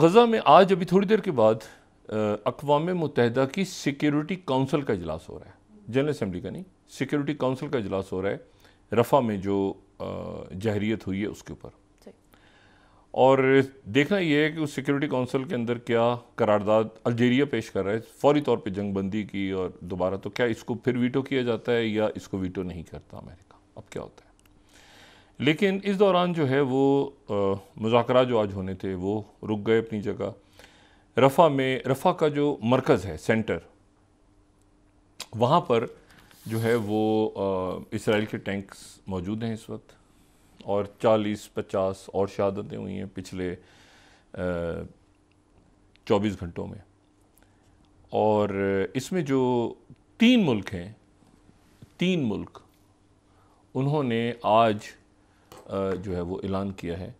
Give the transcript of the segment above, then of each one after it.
गज़ा में आज अभी थोड़ी देर के बाद अकवा मुतहद की सिक्योरिटी काउंसिल का इजलास हो रहा है जनरल असम्बली का नहीं सिक्योरिटी काउंसिल का इजलास हो रहा है रफ़ा में जो जहरीत हुई है उसके ऊपर और देखना यह है कि उस सिक्योरिटी काउंसिल के अंदर क्या करारदाद अल्जेरिया पेश कर रहा है फौरी तौर पे जंगबंदी की और दोबारा तो क्या इसको फिर वीटो किया जाता है या इसको वीटो नहीं करता अमेरिका अब क्या होता है लेकिन इस दौरान जो है वो मुजाकर जो आज होने थे वो रुक गए अपनी जगह रफ़ा में रफ़ा का जो मरकज़ है सेंटर वहाँ पर जो है वो इसराइल के टैंक्स मौजूद हैं इस वक्त और 40 50 और शहादतें हुई हैं पिछले आ, 24 घंटों में और इसमें जो तीन मुल्क हैं तीन मुल्क उन्होंने आज जो है वो ऐलान किया है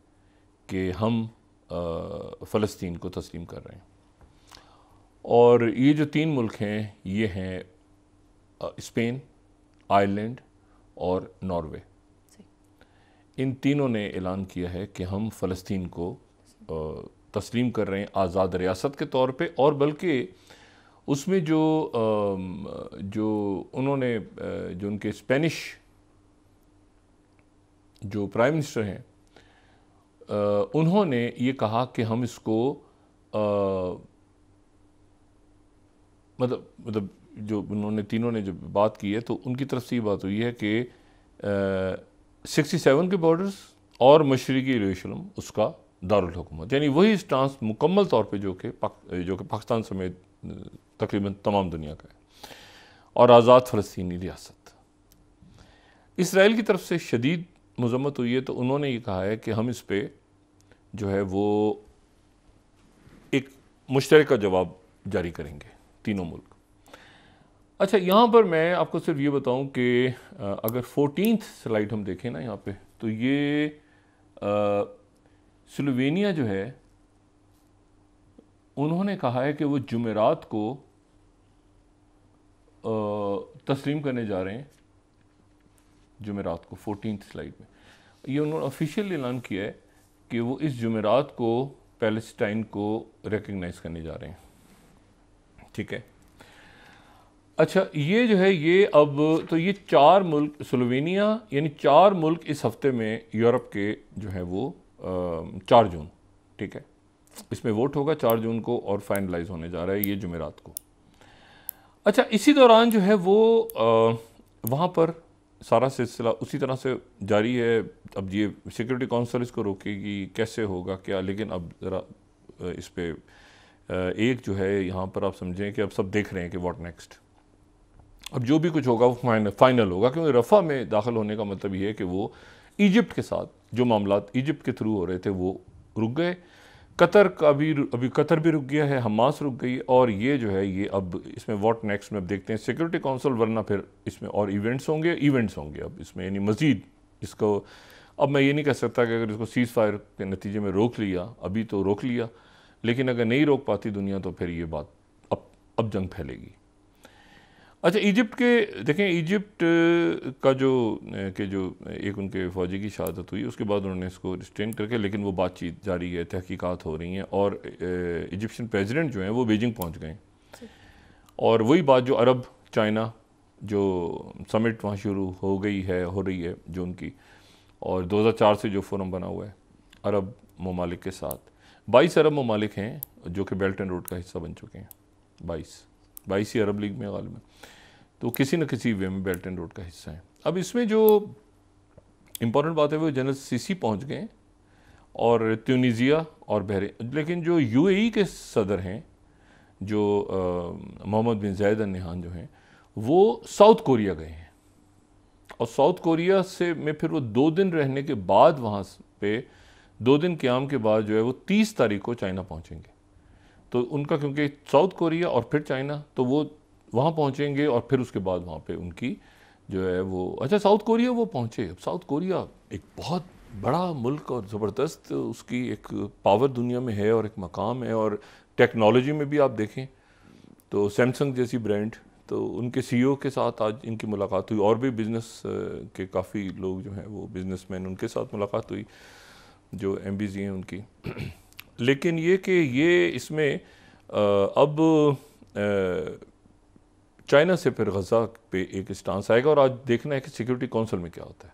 कि हम फ़लस्तीन को तस्लीम कर रहे हैं और ये जो तीन मुल्क हैं ये हैं स्पेन आयरलैंड और नॉर्वे इन तीनों ने ऐलान किया है कि हम फ़लस्तीन को तस्लीम कर रहे हैं आज़ाद रियासत के तौर पे और बल्कि उसमें जो जो उन्होंने जो उनके स्पेनिश जो प्राइम मिनिस्टर हैं उन्होंने ये कहा कि हम इसको आ, मतलब मतलब जो उन्होंने तीनों ने जो बात की है तो उनकी तरफ से ये बात हुई है कि सिक्सटी सेवन के बॉर्डर्स और मशरक़ी रूशलम उसका दारकूमत यानी वही स्टांस मुकम्मल तौर पे जो कि जो कि पाकिस्तान समेत तकरीबन तमाम दुनिया का है और आज़ाद फ़लस्तनी रियासत इसराइल की तरफ से शदीद मजम्मत तो हुई है तो उन्होंने ये कहा है कि हम इस पर जो है वो एक मुश्तर जवाब जारी करेंगे तीनों मुल्क अच्छा यहाँ पर मैं आपको सिर्फ ये बताऊँ कि अगर फोर्टीन स्लाइड हम देखें ना यहाँ पे तो ये स्लोवेनिया जो है उन्होंने कहा है कि वो जुमेरात को तस्लीम करने जा रहे हैं जुमेरात को फोटीन स्लाइड में ये उन्होंने ऑफिशियल ऐलान किया है कि वो इस जुमेरात को पैलेस्टाइन को रिकगनाइज़ करने जा रहे हैं ठीक है अच्छा ये जो है ये अब तो ये चार मुल्क स्लोवेनिया यानी चार मुल्क इस हफ्ते में यूरोप के जो है वो चार जून ठीक है इसमें वोट होगा चार जून को और फाइनलाइज होने जा रहा है ये जमेरात को अच्छा इसी दौरान जो है वो वहाँ पर सारा सिलसिला उसी तरह से जारी है अब ये सिक्योरिटी काउंसिल इसको रोकेगी कैसे होगा क्या लेकिन अब ज़रा इस पर एक जो है यहाँ पर आप समझें कि अब सब देख रहे हैं कि वॉट नेक्स्ट अब जो भी कुछ होगा वो फाइनल होगा क्योंकि रफ़ा में दाखिल होने का मतलब ये है कि वो इजिप्ट के साथ जो मामला इजिप्ट के थ्रू हो रहे थे वो रुक गए कतर का अभी अभी कतर भी रुक गया है हमास रुक गई और ये जो है ये अब इसमें व्हाट नेक्स्ट में अब देखते हैं सिक्योरिटी काउंसिल वरना फिर इसमें और इवेंट्स होंगे इवेंट्स होंगे अब इसमें यानी मज़ीद इसको अब मैं ये नहीं कह सकता कि अगर इसको सीज़ फायर के नतीजे में रोक लिया अभी तो रोक लिया लेकिन अगर नहीं रोक पाती दुनिया तो फिर ये बात अब अब जंग फैलेगी अच्छा इजिप्ट के देखें इजिप्ट का जो के जो एक उनके फ़ौजी की शहादत हुई उसके बाद उन्होंने इसको रिस्ट्रेन करके लेकिन वो बातचीत जारी है तहकीकात हो रही हैं और इजिप्शियन प्रेसिडेंट जो हैं वो बीजिंग पहुंच गए और वही बात जो अरब चाइना जो समिट वहाँ शुरू हो गई है हो रही है जो उनकी और दो से जो फोरम बना हुआ है अरब ममालिक के साथ बाईस अरब ममालिक हैं जो कि बेल्ट एंड रोड का हिस्सा बन चुके हैं बाईस बाईसी अरब लीग में गालिबा तो किसी न किसी वे में बेल्ट एंड रोड का हिस्सा है अब इसमें जो इम्पोर्टेंट बात है वो जनरल सीसी पहुंच गए और ट्यूनिज़िया और बहरे लेकिन जो यूएई e के सदर हैं जो मोहम्मद बिन जैद नहान जो हैं वो साउथ कोरिया गए हैं और साउथ कोरिया से में फिर वो दो दिन रहने के बाद वहाँ पे दो दिन क्याम के बाद जो है वो तीस तारीख को चाइना पहुँचेंगे तो उनका क्योंकि साउथ कोरिया और फिर चाइना तो वो वहाँ पहुँचेंगे और फिर उसके बाद वहाँ पे उनकी जो है वो अच्छा साउथ कोरिया वो पहुँचे साउथ कोरिया एक बहुत बड़ा मुल्क और ज़बरदस्त उसकी एक पावर दुनिया में है और एक मकाम है और टेक्नोलॉजी में भी आप देखें तो सैमसंग जैसी ब्रांड तो उनके सीईओ के साथ आज इनकी मुलाकात हुई और भी बिज़नेस के काफ़ी लोग जो हैं वो बिजनेसमैन उनके साथ मुलाकात हुई जो एम हैं उनकी लेकिन ये कि ये इसमें अब चाइना से फिर गज़ा पे एक स्टांस आएगा और आज देखना है कि सिक्योरिटी काउंसिल में क्या होता है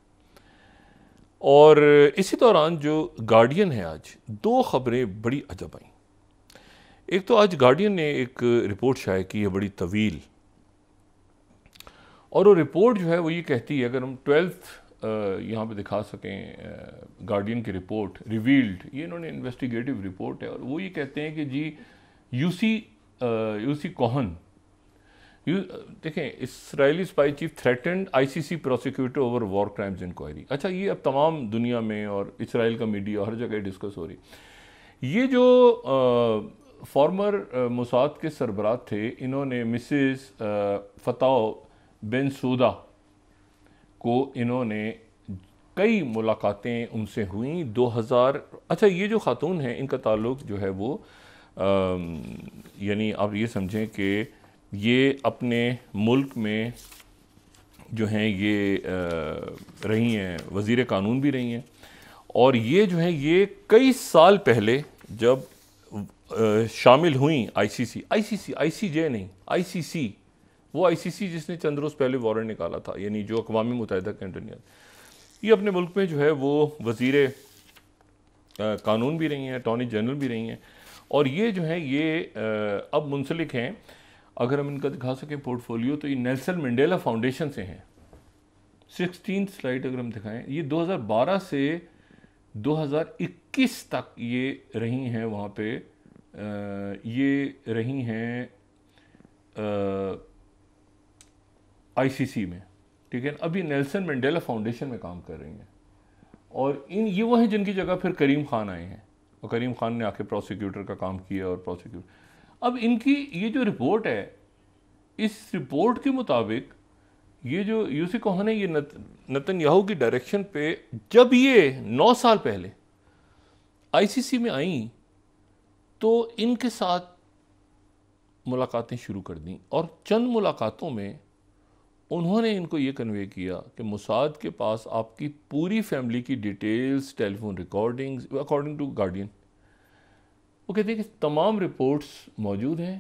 और इसी दौरान जो गार्डियन है आज दो खबरें बड़ी अजब आई एक तो आज गार्डियन ने एक रिपोर्ट शायद की है बड़ी तवील और वो रिपोर्ट जो है वो ये कहती है अगर हम ट्वेल्थ यहाँ पे दिखा सकें गार्डियन की रिपोर्ट रिवील्ड ये इन्होंने इन्वेस्टिगेटिव रिपोर्ट है और वो ये कहते हैं कि जी यूसी यूसी कोहन यू देखें Israeli spy chief threatened ICC prosecutor over war crimes inquiry अच्छा ये अब तमाम दुनिया में और इसराइल का मीडिया हर जगह डिस्कस हो रही ये जो फॉर्मर मुसाद के सरबराह थे इन्होंने मिसिस फताओ बेन सूदा को इन्होंने कई मुलाकातें उनसे हुई 2000 अच्छा ये जो ख़ातून हैं इनका ताल्लुक जो है वो यानी आप ये समझें कि ये अपने मुल्क में जो हैं ये आ, रही हैं वज़ी कानून भी रही हैं और ये जो हैं ये कई साल पहले जब आ, शामिल हुई आईसीसी आईसीसी आईसीजे नहीं आईसीसी वो आईसीसी जिसने चंद रोज़ पहले वारंट निकाला था यानी जो अकवामी मुतहदा के कंटनियत ये अपने मुल्क में जो है वो वज़ी कानून भी रही हैं अटॉर्नी जनरल भी रही हैं और ये जो है ये अब मुंसलिक हैं अगर हम इनका दिखा सकें पोर्टफोलियो तो ये नेल्सन मंडेला फाउंडेशन से हैं सिक्सटीन स्लाइड अगर हम दिखाएं ये 2012 से 2021 तक ये रही हैं वहाँ पे आ, ये रही हैं आईसीसी में ठीक है अभी नेल्सन मंडेला फाउंडेशन में काम कर रही हैं और इन ये वो हैं जिनकी जगह फिर करीम खान आए हैं और करीम खान ने आके प्रोसिक्यूटर का काम किया और प्रोसिक्यूटर अब इनकी ये जो रिपोर्ट है इस रिपोर्ट के मुताबिक ये जो यूसी कोहन है ये नतन याहू की डायरेक्शन पे जब ये नौ साल पहले आईसीसी में आई तो इनके साथ मुलाकातें शुरू कर दी और चंद मुलाकातों में उन्होंने इनको ये कन्वे किया कि मुसाद के पास आपकी पूरी फैमिली की details telephone recordings according to Guardian वो कहते हैं कि तमाम रिपोर्ट्स मौजूद हैं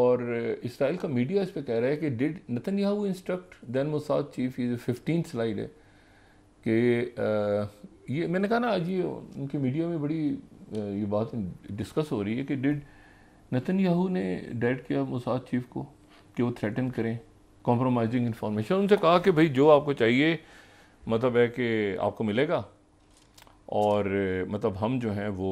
और इसराइल का मीडिया इस पर कह रहा है कि did Netanyahu instruct then Mossad chief ये फिफ्टीन स्लाइड है कि ये मैंने कहा ना आज ये उनके मीडिया में बड़ी ये बात डिस्कस हो रही है कि डिड नतन याहू ने डेड किया मुसाद चीफ को कि वो थ्रेटन करें कॉम्प्रोमाइजिंग इन्फॉर्मेशन उनसे कहा कि भाई जो आपको चाहिए मतलब है कि आपको मिलेगा और मतलब हम जो हैं वो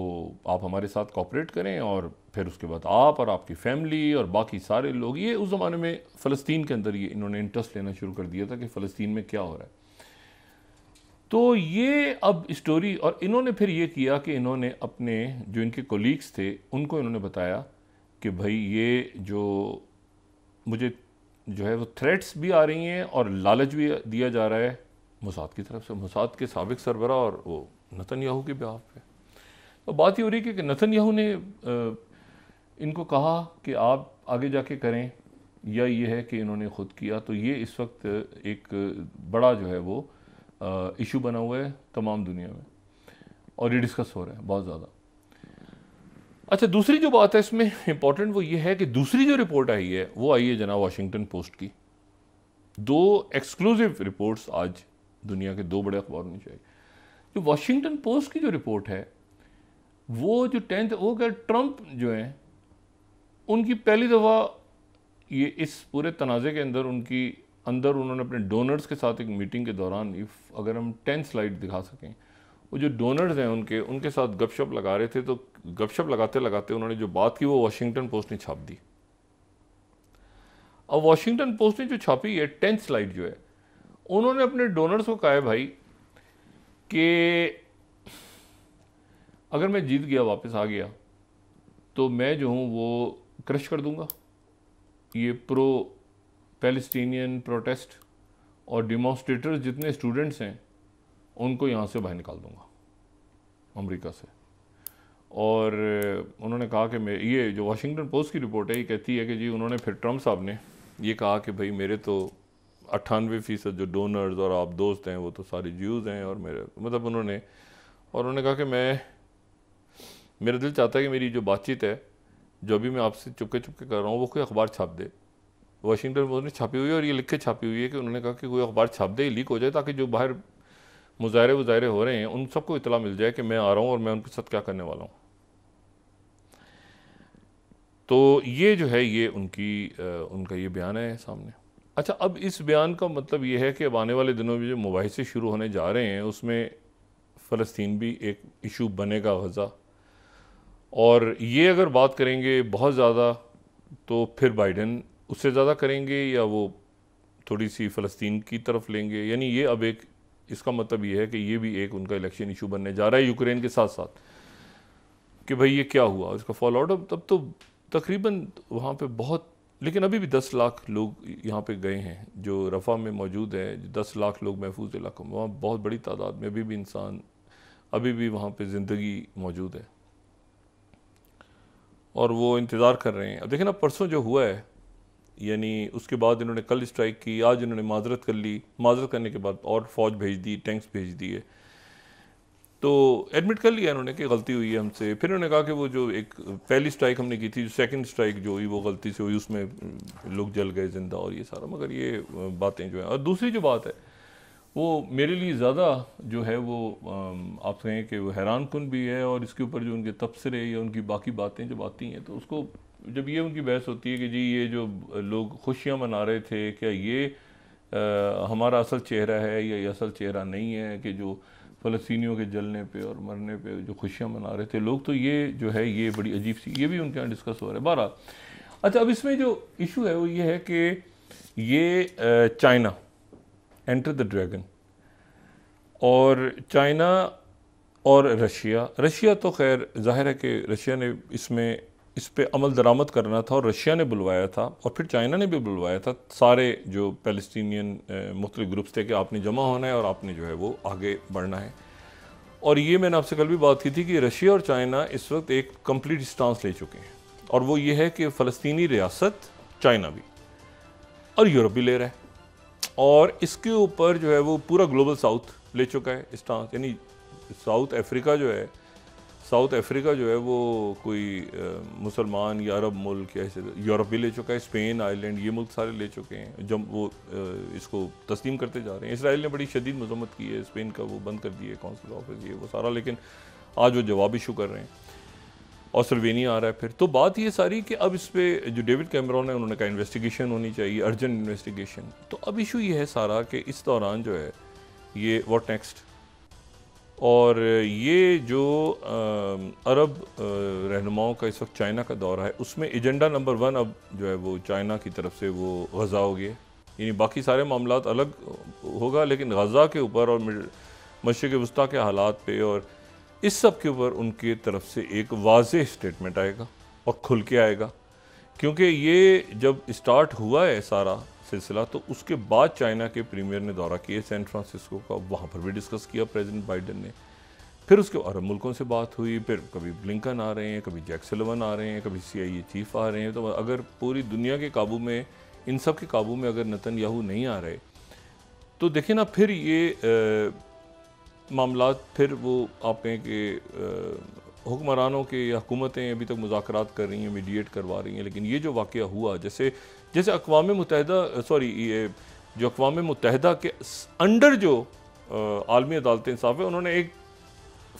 आप हमारे साथ कॉपरेट करें और फिर उसके बाद आप और आपकी फैमिली और बाकी सारे लोग ये उस ज़माने में फ़लस्तीन के अंदर ये इन्होंने इंटरेस्ट लेना शुरू कर दिया था कि फ़लस्तीन में क्या हो रहा है तो ये अब स्टोरी और इन्होंने फिर ये किया कि इन्होंने अपने जो इनके कोलीग्स थे उनको इन्होंने बताया कि भाई ये जो मुझे जो है वो थ्रेट्स भी आ रही हैं और लालच भी दिया जा रहा है मुसाद की तरफ से मुसाद के सबक सरबरा और वो नतन याहू के ब्याह पे तो बात ये हो रही है कि नतन याहू ने इनको कहा कि आप आगे जाके करें या ये है कि इन्होंने ख़ुद किया तो ये इस वक्त एक बड़ा जो है वो इशू बना हुआ है तमाम दुनिया में और ये डिस्कस हो रहा है बहुत ज़्यादा अच्छा दूसरी जो बात है इसमें इंपॉर्टेंट वो ये है कि दूसरी जो रिपोर्ट आई है वो आई है जना वाशिंगटन पोस्ट की दो एक्सक्लूसिव रिपोर्ट्स आज दुनिया के दो बड़े अखबारों में चाहिए जो वाशिंगटन पोस्ट की जो रिपोर्ट है वो जो टेंथ वो क्या ट्रंप जो हैं उनकी पहली दफ़ा ये इस पूरे तनाज़े के अंदर उनकी अंदर उन्होंने अपने डोनर्स के साथ एक मीटिंग के दौरान इफ़ अगर हम टेंथ स्लाइड दिखा सकें वो जो डोनर्स हैं उनके उनके साथ गपशप लगा रहे थे तो गपशप लगाते लगाते उन्होंने जो बात की वो वाशिंगटन पोस्ट ने छाप दी अब वाशिंगटन पोस्ट ने जो छापी है टेंथ स्लाइड जो है उन्होंने अपने डोनर्स को कहा है भाई कि अगर मैं जीत गया वापस आ गया तो मैं जो हूँ वो क्रश कर दूँगा ये प्रो पैलेस्टीनियन प्रोटेस्ट और डिमॉन्स्ट्रेटर्स जितने स्टूडेंट्स हैं उनको यहाँ से बाहर निकाल दूँगा अमेरिका से और उन्होंने कहा कि मैं ये जो वाशिंगटन पोस्ट की रिपोर्ट है ये कहती है कि जी उन्होंने फिर ट्रम्प साहब ने ये कहा कि भाई मेरे तो अट्ठानवे फ़ीसद जो डोनर्स और आप दोस्त हैं वो तो सारे ज्यूज़ हैं और मेरे मतलब उन्होंने और उन्होंने कहा कि मैं मेरा दिल चाहता है कि मेरी जो बातचीत है जो अभी मैं आपसे चुपके चुपके कर रहा हूँ वो कोई अखबार छाप दे वाशिंगटन पोस्ट ने छापी हुई है और ये लिख के छापी हुई है कि उन्होंने कहा कि कोई अखबार छाप दे लीक हो जाए ताकि जो बाहर मुजाहरे वजाहरे हो रहे हैं उन सबको इतला मिल जाए कि मैं आ रहा हूँ और मैं उनके साथ क्या करने वाला हूँ तो ये जो है ये उनकी उनका ये बयान है सामने अच्छा अब इस बयान का मतलब ये है कि अब आने वाले दिनों में जो मुबासे शुरू होने जा रहे हैं उसमें फ़लस्तीन भी एक इशू बनेगा गज़ा और ये अगर बात करेंगे बहुत ज़्यादा तो फिर बाइडन उससे ज़्यादा करेंगे या वो थोड़ी सी फ़लस्तीन की तरफ लेंगे यानी ये अब एक इसका मतलब ये है कि ये भी एक उनका इलेक्शन इशू बनने जा रहा है यूक्रेन के साथ साथ कि भाई ये क्या हुआ इसका फॉलो आउट अब तब तो तकरीबन वहाँ पे बहुत लेकिन अभी भी दस लाख लोग यहाँ पे गए हैं जो रफ़ा में मौजूद हैं दस लाख लोग महफूज इलाकों में वहाँ बहुत बड़ी तादाद में अभी भी इंसान अभी भी वहाँ पर ज़िंदगी मौजूद है और वो इंतज़ार कर रहे हैं अब देखें ना परसों जो हुआ है यानी उसके बाद इन्होंने कल स्ट्राइक की आज इन्होंने माजरत कर ली माजरत करने के बाद और फौज भेज दी टैंक्स भेज दिए तो एडमिट कर लिया इन्होंने कि गलती हुई है हमसे फिर उन्होंने कहा कि वो जो एक पहली स्ट्राइक हमने की थी जो सेकंड स्ट्राइक जो हुई वो गलती से हुई उसमें लोग जल गए ज़िंदा और ये सारा मगर ये बातें जो हैं और दूसरी जो बात है वो मेरे लिए ज़्यादा जो है वो आप कहें कि वो हैरान कन भी है और इसके ऊपर जो उनके तबसरे या उनकी बाकी बातें जब आती हैं तो उसको जब ये उनकी बहस होती है कि जी ये जो लोग खुशियाँ मना रहे थे क्या ये आ, हमारा असल चेहरा है या ये असल चेहरा नहीं है कि जो फ़लस्तियों के जलने पे और मरने पे जो खुशियाँ मना रहे थे लोग तो ये जो है ये बड़ी अजीब सी ये भी उनके यहाँ डिस्कस हो रहा है बारह अच्छा अब इसमें जो इशू है वो ये है कि ये चाइना एंटर द ड्रैगन और चाइना और रशिया रशिया तो खैर जाहिर है कि रशिया ने इसमें इस पर अमल दरामद करना था और रशिया ने बुलवाया था और फिर चाइना ने भी बुलवाया था सारे जो फ़लस्तियन मुख्तु ग्रुप्स थे कि आपने जमा होना है और आपने जो है वो आगे बढ़ना है और ये मैंने आपसे कल भी बात की थी कि रशिया और चाइना इस वक्त एक कम्प्लीट स्टांस ले चुके हैं और वो ये है कि फ़लस्तनी रियासत चाइना भी और यूरोप भी ले रहा है और इसके ऊपर जो है वो पूरा ग्लोबल साउथ ले चुका है स्टांस यानी साउथ अफ्रीका जो है साउथ अफ्रीका जो है वो कोई मुसलमान या अरब मुल्क या यूरोप भी ले चुका है स्पेन आयरलैंड ये मुल्क सारे ले चुके हैं जब वो इसको तस्लीम करते जा रहे हैं इसराइल ने बड़ी शदीद मजम्मत की है स्पेन का वो बंद कर दिए काउंसिल ऑफिस ये वो सारा लेकिन आज वो जवाब इशू कर रहे हैं और सर्वेनिया आ रहा है फिर तो बात ये सारी कि अब इस पर जो डेविड कैमरॉन है उन्होंने कहा इन्वेस्टिगेशन होनी चाहिए अर्जेंट इन्वेस्टिगेशन तो अब इशू ये है सारा कि इस दौरान जो है ये वॉट नेक्स्ट और ये जो आ, अरब रहनुमाओं का इस वक्त चाइना का दौरा है उसमें एजेंडा नंबर वन अब जो है वो चाइना की तरफ से वो गज़ा हो गया यानी बाकी सारे मामला अलग होगा लेकिन गज़ा के ऊपर और मशरक़ वस्ती के हालात पे और इस सब के ऊपर उनके तरफ से एक वाज स्टेटमेंट आएगा और खुल के आएगा क्योंकि ये जब स्टार्ट हुआ है सारा सिलसिला तो उसके बाद चाइना के प्रीमियर ने दौरा किया सैन फ्रांसिस्को का वहाँ पर भी डिस्कस किया प्रेसिडेंट बाइडन ने फिर उसके अरब मुल्कों से बात हुई फिर कभी ब्लिंकन आ रहे हैं कभी जैकसलवन आ रहे हैं कभी सी चीफ आ रहे हैं तो अगर पूरी दुनिया के काबू में इन सब के काबू में अगर नतन याहू नहीं आ रहे तो देखें ना फिर ये मामला फिर वो आप कहें कि हुक्मरानों के या हुकूमतें अभी तक मुजाकर कर रही हैं मीडिएट करवा रही हैं लेकिन ये जो वाक़ हुआ जैसे जैसे अकवा मुतहदा सॉरी ये जो अकवा मुतहदा के अंडर जो आलमी अदालत इंसाफ है उन्होंने एक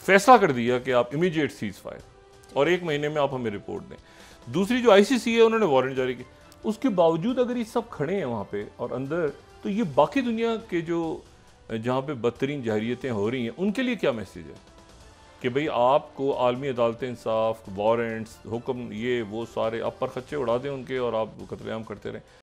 फैसला कर दिया कि आप इमीडिएट सीज फायर और एक महीने में आप हमें रिपोर्ट दें दूसरी जो आईसीसी है उन्होंने वारंट जारी किया उसके बावजूद अगर ये सब खड़े हैं वहाँ पे और अंदर तो ये बाकी दुनिया के जो जहाँ पे बदतरीन जहरीतें हो रही हैं उनके लिए क्या मैसेज है कि भाई आपको आलमी अदालत इंसाफ वारंट्स हुक्म ये वो सारे आप पर खच्चे उड़ा दें उनके और आप कतलेआम करते रहें